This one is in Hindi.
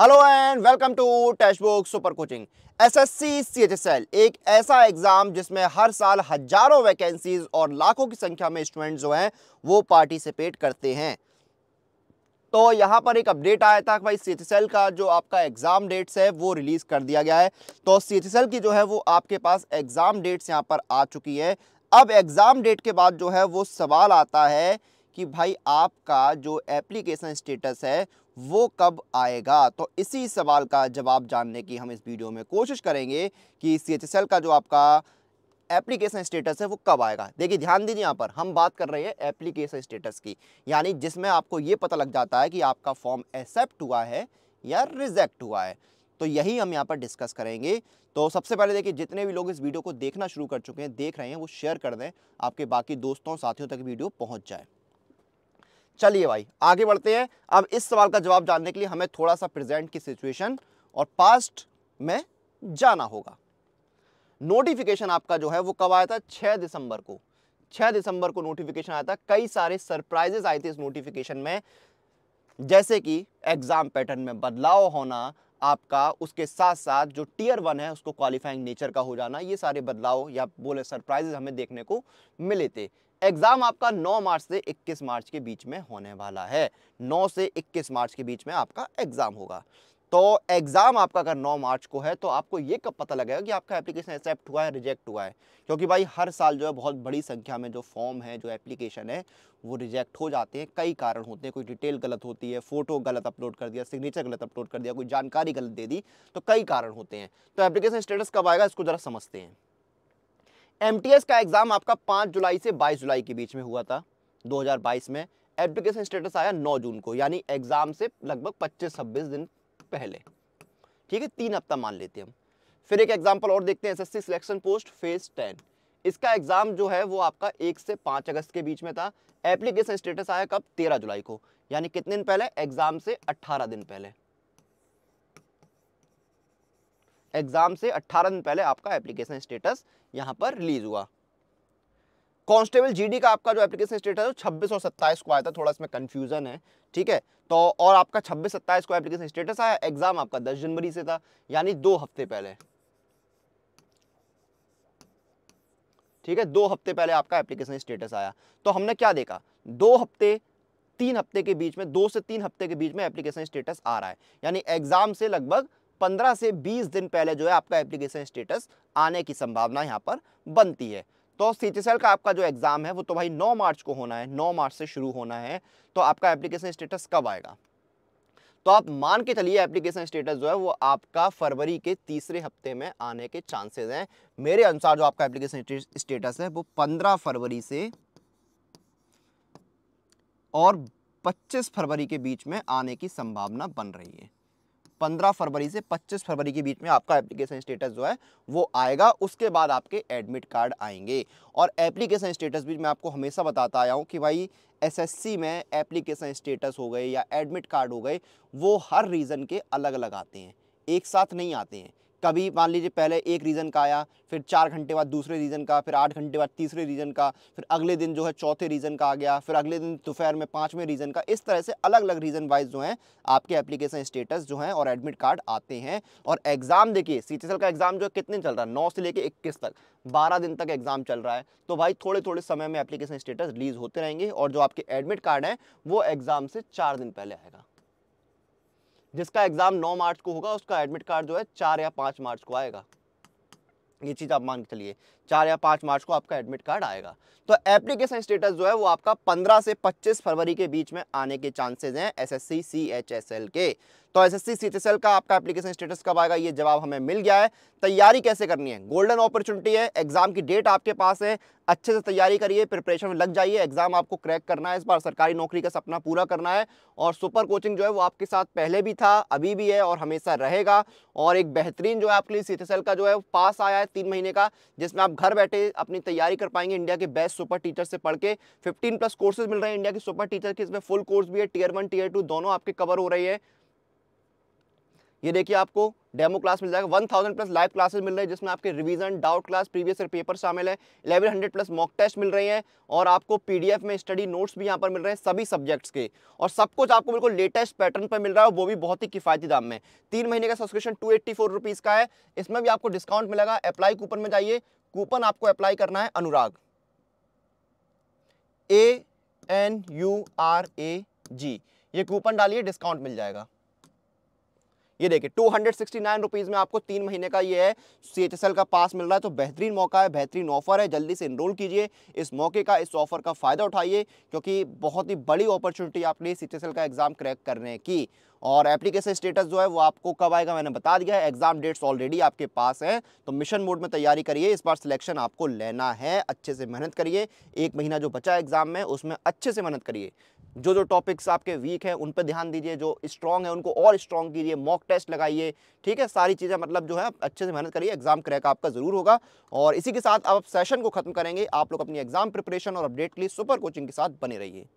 hello and welcome to text super coaching SSC CHSL एक ऐसा एग्ज़ाम जिसमें हर साल हजारों वैकेंसीज और लाखों की संख्या में स्टूडेंट जो हैं वो पार्टिसिपेट करते हैं तो यहाँ पर एक अपडेट आया था कि भाई सी का जो आपका एग्ज़ाम डेट्स है वो रिलीज़ कर दिया गया है तो सी की जो है वो आपके पास एग्ज़ाम डेट्स यहाँ पर आ चुकी है अब एग्ज़ाम डेट के बाद जो है वो सवाल आता है कि भाई आपका जो एप्लीकेशन स्टेटस है वो कब आएगा तो इसी सवाल का जवाब जानने की हम इस वीडियो में कोशिश करेंगे कि सी का जो आपका एप्लीकेशन स्टेटस है वो कब आएगा देखिए ध्यान दीजिए यहाँ पर हम बात कर रहे हैं एप्लीकेशन स्टेटस की यानी जिसमें आपको ये पता लग जाता है कि आपका फॉर्म एक्सेप्ट हुआ है या रिजेक्ट हुआ है तो यही हम यहाँ पर डिस्कस करेंगे तो सबसे पहले देखिए जितने भी लोग इस वीडियो को देखना शुरू कर चुके हैं देख रहे हैं वो शेयर कर दें आपके बाकी दोस्तों साथियों तक वीडियो पहुँच जाए चलिए भाई आगे बढ़ते हैं अब इस सवाल का जवाब जानने के लिए हमें थोड़ा सा प्रेजेंट की सिचुएशन और पास्ट में जाना होगा नोटिफिकेशन आपका जो है वो कब आया था छह दिसंबर को छह दिसंबर को नोटिफिकेशन आया था कई सारे सरप्राइजेस आए थे इस नोटिफिकेशन में जैसे कि एग्ज़ाम पैटर्न में बदलाव होना आपका उसके साथ साथ जो टीयर वन है उसको क्वालिफाइंग नेचर का हो जाना ये सारे बदलाव या बोले सरप्राइजेज हमें देखने को मिले थे एग्ज़ाम आपका 9 मार्च से 21 मार्च के बीच में होने वाला है 9 से 21 मार्च के बीच में आपका एग्ज़ाम होगा तो एग्ज़ाम आपका अगर 9 मार्च को है तो आपको ये कब पता लगेगा कि आपका एप्लीकेशन एक्सेप्ट हुआ है रिजेक्ट हुआ है क्योंकि भाई हर साल जो है बहुत बड़ी संख्या में जो फॉर्म है जो एप्लीकेशन है वो रिजेक्ट हो जाते हैं कई कारण होते हैं कोई डिटेल गलत होती है फ़ोटो गलत अपलोड कर दिया सिग्नेचर गलत अपलोड कर दिया कोई जानकारी गलत दे दी तो कई कारण होते हैं तो एप्लीकेशन स्टेटस कब आएगा इसको ज़रा समझते हैं एम का एग्ज़ाम आपका पाँच जुलाई से बाईस जुलाई के बीच में हुआ था दो में एप्लीकेशन स्टेटस आया 9 जून को यानी एग्ज़ाम से लगभग 25-26 दिन पहले ठीक है तीन हफ्ता मान लेते हैं हम फिर एक एग्जाम्पल और देखते हैं S selection post phase ten इसका एग्जाम जो है वो आपका एक से पाँच अगस्त के बीच में था एप्लीकेशन स्टेटस आया कब तेरह जुलाई को यानी कितने दिन पहले एग्जाम से अट्ठारह दिन पहले एग्जाम से 18 दिन पहले आपका एप्लीकेशन स्टेटस यहां पर रिलीज हुआ कॉन्स्टेबल जीडी का आपका जो एप्लीकेशन स्टेटस है छब्बीस और सत्ताईस को आया था थोड़ा इसमें कंफ्यूजन है ठीक है तो और आपका छब्बीस सत्ताईस को एप्लीकेशन स्टेटस आया एग्जाम आपका दस जनवरी से था यानी दो हफ्ते पहले ठीक है दो हफ्ते पहले आपका एप्लीकेशन स्टेटस आया तो हमने क्या देखा दो हफ्ते तीन हफ्ते के बीच में दो से तीन हफ्ते के बीच में एप्लीकेशन स्टेटस आ रहा है यानी एग्जाम से लगभग पंद्रह से बीस दिन पहले जो है आपका एप्लीकेशन स्टेटस आने की संभावना यहाँ पर बनती है तो सी का आपका जो एग्ज़ाम है वो तो भाई नौ मार्च को होना है नौ मार्च से शुरू होना है तो आपका एप्लीकेशन स्टेटस कब आएगा तो आप मान के चलिए एप्लीकेशन स्टेटस जो है वो आपका फरवरी के तीसरे हफ्ते में आने के चांसेस हैं मेरे अनुसार जो आपका एप्लीकेशन स्टेटस है वो पंद्रह फरवरी से और 25 फरवरी के बीच में आने की संभावना बन रही है 15 फरवरी से 25 फरवरी के बीच में आपका एप्लीकेशन स्टेटस जो है वो आएगा उसके बाद आपके एडमिट कार्ड आएंगे और एप्लीकेशन स्टेटस भी मैं आपको हमेशा बताता आया हूँ कि भाई एसएससी में एप्लीकेशन स्टेटस हो गए या एडमिट कार्ड हो गए वो हर रीज़न के अलग अलग आते हैं एक साथ नहीं आते हैं कभी मान लीजिए पहले एक रीज़न का आया फिर चार घंटे बाद दूसरे रीज़न का फिर आठ घंटे बाद तीसरे रीज़न का फिर अगले दिन जो है चौथे रीज़न का आ गया फिर अगले दिन दोपहर में पाँचवें रीज़न का इस तरह से अलग अलग रीज़न वाइज जो है आपके एप्लीकेशन स्टेटस जो है और एडमिट कार्ड आते हैं और एग्ज़ाम देखिए सी का एग्ज़ाम जो है कितने चल रहा है नौ से लेकर इक्कीस तक बारह दिन तक एग्ज़ाम चल रहा है तो भाई थोड़े थोड़े समय में एप्लीकेशन स्टेटस रिलीज़ होते रहेंगे और जो आपके एडमिट कार्ड हैं वो एग्ज़ाम से चार दिन पहले आएगा जिसका एग्ज़ाम नौ मार्च को होगा उसका एडमिट कार्ड जो है चार या पांच मार्च को आएगा ये चीज़ आप मान के चलिए चार या पाँच मार्च को आपका एडमिट कार्ड आएगा तो एप्लीकेशन स्टेटस जो है वो आपका पंद्रह से पच्चीस फरवरी के बीच में आने के चांसेज हैं S S C C H S L के तो S S C C S L का आपका एप्लीकेशन स्टेटस कब आएगा ये जवाब हमें मिल गया है तैयारी कैसे करनी है गोल्डन अपॉर्चुनिटी है एग्जाम की डेट आपके पास है अच्छे से तैयारी करिए प्रिपरेशन में लग जाइए एग्जाम आपको क्रैक करना है इस बार सरकारी नौकरी का सपना पूरा करना है और सुपर कोचिंग जो है वो आपके साथ पहले भी था अभी भी है और हमेशा रहेगा और एक बेहतरीन जो है आपके लिए सी का जो है पास आया है तीन महीने का जिसमें आप घर बैठे अपनी तैयारी कर पाएंगे इंडिया के बेस्ट सुपर टीचर से पढ़ के फिफ्टीन प्लस कोर्सेज मिल रहे हैं इंडिया के सुपर टीचर के इसमें फुल कोर्स भी है टीयर वन टीयर टू दोनों आपके कवर हो रही है ये देखिए आपको डेमो क्लास मिल जाएगा 1000 प्लस लाइव क्लासेस मिल रही है जिसमें आपके revision doubt class previous year paper शामिल है 1100 प्लस मॉक टेस्ट मिल रहे हैं और आपको पीडीएफ में स्टडी नोट्स भी यहाँ पर मिल रहे हैं सभी सब्जेक्ट्स के और सब कुछ आपको बिल्कुल लेटेस्ट पैटर्न पर मिल रहा है वो भी बहुत ही किफायती दाम में तीन महीने का सब्सक्रिप्शन टू एट्टी का है इसमें भी आपको डिस्काउंट मिलेगा अप्लाई कूपन में जाइए कूपन आपको अप्लाई करना है Anurag A N U R A G ये कूपन डालिए डिस्काउंट मिल जाएगा ये देखिए टू हंड्रेड में आपको तीन महीने का ये है सी का पास मिल रहा है तो बेहतरीन मौका है बेहतरीन ऑफर है जल्दी से इनरोल कीजिए इस मौके का इस ऑफर का फ़ायदा उठाइए क्योंकि बहुत ही बड़ी अपॉर्चुनिटी आपके लिए सी का एग्ज़ाम क्रैक करने की और एप्लीकेशन स्टेटस जो है वो आपको कब आएगा मैंने बता दिया है एग्जाम डेट्स ऑलरेडी आपके पास हैं तो मिशन मोड में तैयारी करिए इस बार सिलेक्शन आपको लेना है अच्छे से मेहनत करिए एक महीना जो बचा एग्जाम में उसमें अच्छे से मेहनत करिए जो जो टॉपिक्स आपके वीक हैं उन पर ध्यान दीजिए जो स्ट्रॉन्ग है उनको और स्ट्रॉन्ग कीजिए मॉक टेस्ट लगाइए ठीक है सारी चीज़ें मतलब जो है आप अच्छे से मेहनत करिए एग्जाम क्रैक आपका ज़रूर होगा और इसी के साथ आप सेशन को खत्म करेंगे आप लोग अपनी एग्जाम प्रिपरेशन और अपडेट के लिए सुपर कोचिंग के साथ बने रहिए